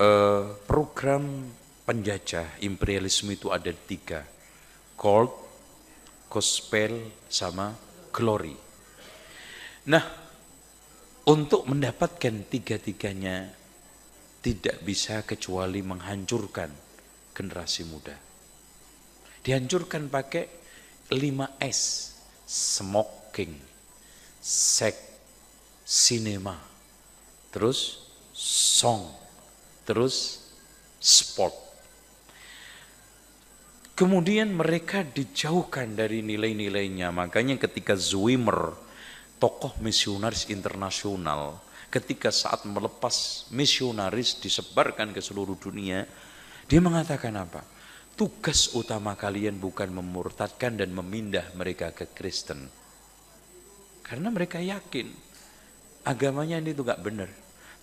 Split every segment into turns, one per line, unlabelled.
Eh, program penjajah imperialisme itu ada tiga, gold, gospel, sama glory. Nah, untuk mendapatkan tiga-tiganya tidak bisa kecuali menghancurkan generasi muda. Dihancurkan pakai 5S, smoking, Sex, cinema, terus song terus sport. Kemudian mereka dijauhkan dari nilai-nilainya. Makanya ketika Zwimmer, tokoh misionaris internasional, ketika saat melepas misionaris disebarkan ke seluruh dunia, dia mengatakan apa? Tugas utama kalian bukan memurtadkan dan memindah mereka ke Kristen. Karena mereka yakin agamanya ini tuh gak benar.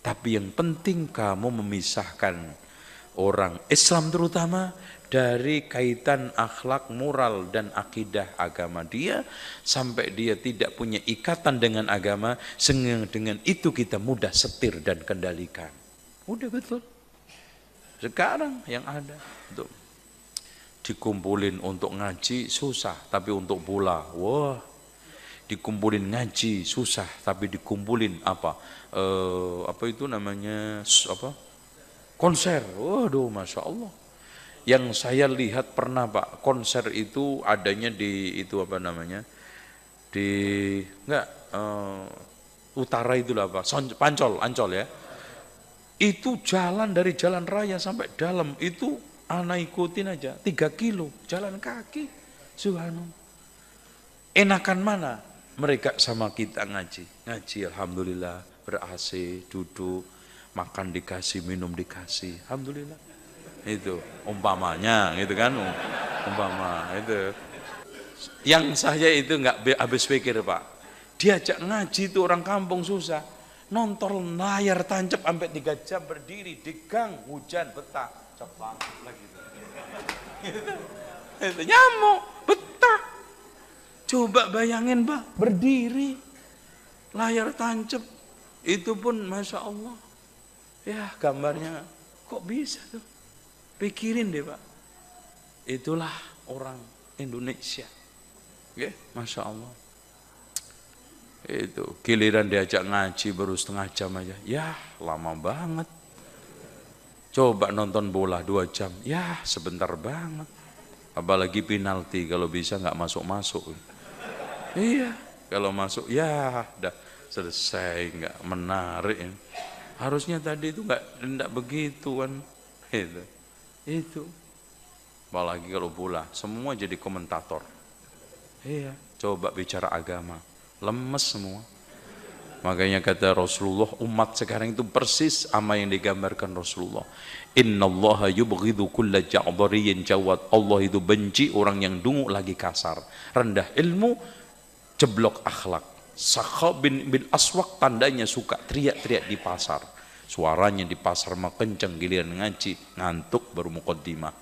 Tapi yang penting kamu memisahkan orang Islam terutama dari kaitan akhlak moral dan akidah agama dia sampai dia tidak punya ikatan dengan agama sehingga dengan itu kita mudah setir dan kendalikan udah betul sekarang yang ada betul. dikumpulin untuk ngaji susah tapi untuk bola wah dikumpulin ngaji susah tapi dikumpulin apa e, apa itu namanya apa konser waduh masya Allah yang saya lihat pernah pak konser itu adanya di itu apa namanya di enggak e, utara itulah pak pancol ancol ya itu jalan dari jalan raya sampai dalam itu anak ikutin aja tiga kilo jalan kaki subhanallah enakan mana mereka sama kita ngaji ngaji alhamdulillah ber duduk makan dikasih minum dikasih alhamdulillah itu umpamanya gitu kan um, umpama itu yang saya itu nggak habis pikir pak diajak ngaji itu orang kampung susah nonton layar tancap sampai tiga jam berdiri di gang hujan betah cepat lagi gitu. nyamuk Coba bayangin Pak, berdiri layar tancep itu pun masya Allah. Ya gambarnya kok bisa tuh? Pikirin deh Pak. Itulah orang Indonesia. ya masya Allah. Itu giliran diajak ngaji baru setengah jam aja. Ya lama banget. Coba nonton bola dua jam. Ya sebentar banget. Apalagi penalti kalau bisa nggak masuk-masuk. Iya, kalau masuk ya dah selesai nggak menarik. Ya. Harusnya tadi itu nggak tidak begitu kan itu itu apalagi kalau bola semua jadi komentator iya coba bicara agama lemes semua makanya kata Rasulullah umat sekarang itu persis sama yang digambarkan Rasulullah Inna Allah yubghidu kulla ja'bariyin jawad Allah itu benci orang yang dungu lagi kasar rendah ilmu ceblok akhlak. Sakha bin, bin Aswak tandanya suka teriak-teriak di pasar. Suaranya di pasar mah kenceng giliran ngaji, ngantuk baru mukaddimah.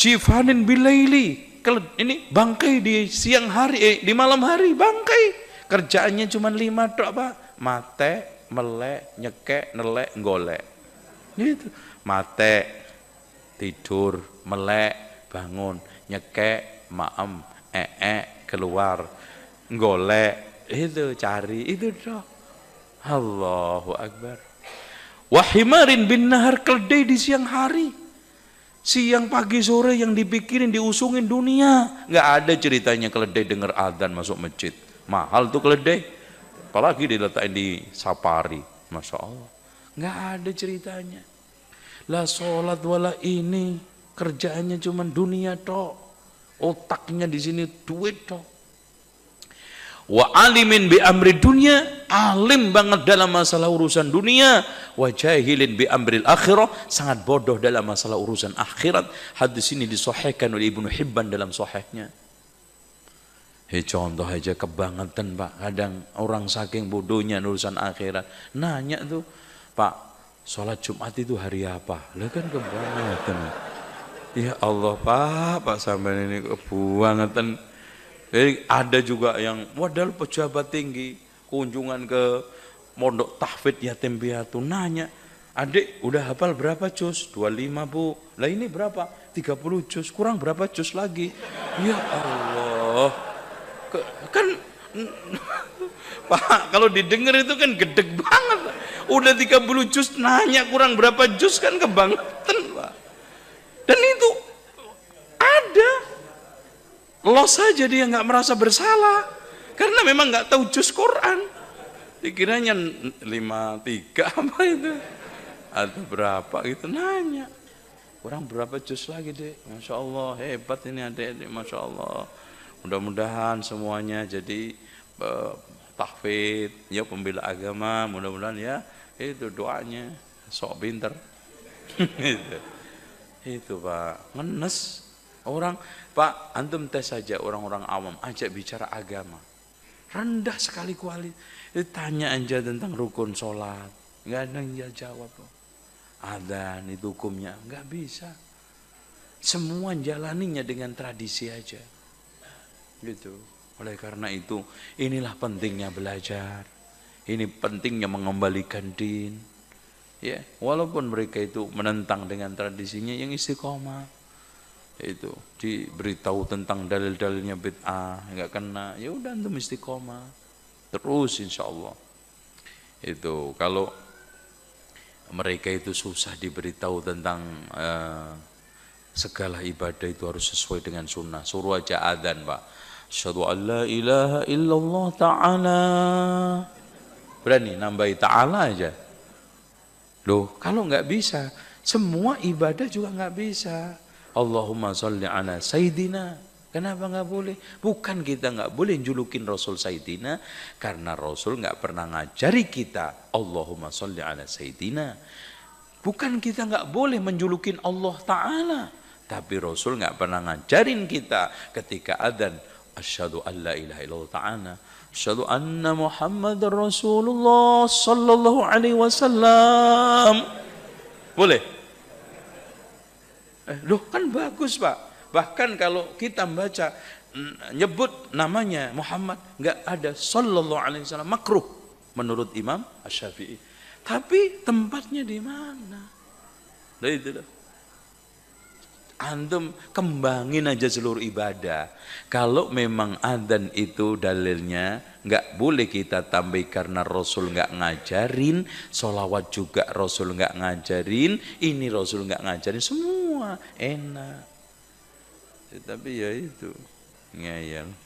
Cifanin bilaili, ini bangkai di siang hari, eh, di malam hari bangkai. Kerjaannya cuma lima dok pak, mate, melek, nyekek, nelek, golek. Gitu. Mate, tidur, melek, bangun, nyekek, maem, ee, keluar golek itu cari itu doh Allahu Akbar wahimarin bin nahar keledai di siang hari siang pagi sore yang dipikirin diusungin dunia nggak ada ceritanya keledai dengar adzan masuk masjid mahal tuh keledai apalagi diletakin di sapari masya Allah nggak ada ceritanya lah sholat wala ini kerjaannya cuman dunia toh otaknya di sini duit toh wa alimin bi amri dunia alim banget dalam masalah urusan dunia wa jahilin bi amril akhirah sangat bodoh dalam masalah urusan akhirat hadis ini disahihkan oleh Ibnu Hibban dalam sahihnya Hei contoh aja kebangetan pak kadang orang saking bodohnya urusan akhirat nanya tuh pak sholat Jumat itu hari apa lah kan kebangetan ya Allah pak pak sampai ini kebangetan jadi ada juga yang modal pejabat tinggi kunjungan ke mondok tahfidz yatim piatu nanya, "Adik, udah hafal berapa juz?" "25, Bu." "Lah ini berapa?" "30 juz." "Kurang berapa juz lagi?" Ya Allah. Ke, kan Pak, kalau didengar itu kan gede banget. Udah 30 juz nanya kurang berapa juz kan kebangetan, Pak. Dan itu Los saja dia nggak merasa bersalah karena memang nggak tahu juz Quran. Dikiranya lima tiga apa itu? Atau berapa gitu nanya. Kurang berapa juz lagi deh? Masya Allah hebat ini adik-adik Masya Allah. Mudah-mudahan semuanya jadi uh, tahfid, ya pembela agama, mudah-mudahan ya itu doanya sok pinter. itu, itu Pak, ngenes Orang, Pak, antum tes saja orang-orang awam, ajak bicara agama. Rendah sekali kualitas. Tanya aja tentang rukun sholat. Nggak ada yang dia jawab. tuh Adhan, itu hukumnya. Nggak bisa. Semua jalaninya dengan tradisi aja. Gitu. Oleh karena itu, inilah pentingnya belajar. Ini pentingnya mengembalikan din. Ya, walaupun mereka itu menentang dengan tradisinya yang istiqomah itu diberitahu tentang dalil-dalilnya bid'ah nggak kena ya udah antum istiqomah terus insya Allah itu kalau mereka itu susah diberitahu tentang eh, segala ibadah itu harus sesuai dengan sunnah suruh aja adzan pak syadu alla ilaha illallah ta'ala berani nambahi ta'ala aja loh kalau nggak bisa semua ibadah juga nggak bisa Allahumma sholli ala Sayyidina. Kenapa nggak boleh? Bukan kita nggak boleh julukin Rasul Sayyidina, karena Rasul nggak pernah ngajari kita Allahumma sholli ala Sayyidina. Bukan kita nggak boleh menjulukin Allah Ta'ala. Tapi Rasul nggak pernah ngajarin kita ketika adzan. asyhadu an la ilaha illallah ta'ala asyhadu anna Muhammad rasulullah sallallahu alaihi wasallam. Boleh? Eh, loh kan bagus pak. Bahkan kalau kita baca mm, nyebut namanya Muhammad nggak ada Sallallahu Alaihi Wasallam makruh menurut Imam ash-Shafi'i Tapi tempatnya di mana? Nah itu antum kembangin aja seluruh ibadah. Kalau memang adzan itu dalilnya nggak boleh kita tambah karena Rasul nggak ngajarin, solawat juga Rasul nggak ngajarin, ini Rasul nggak ngajarin, semua enak. Eh, tapi ya itu ngeyel. Ya, ya.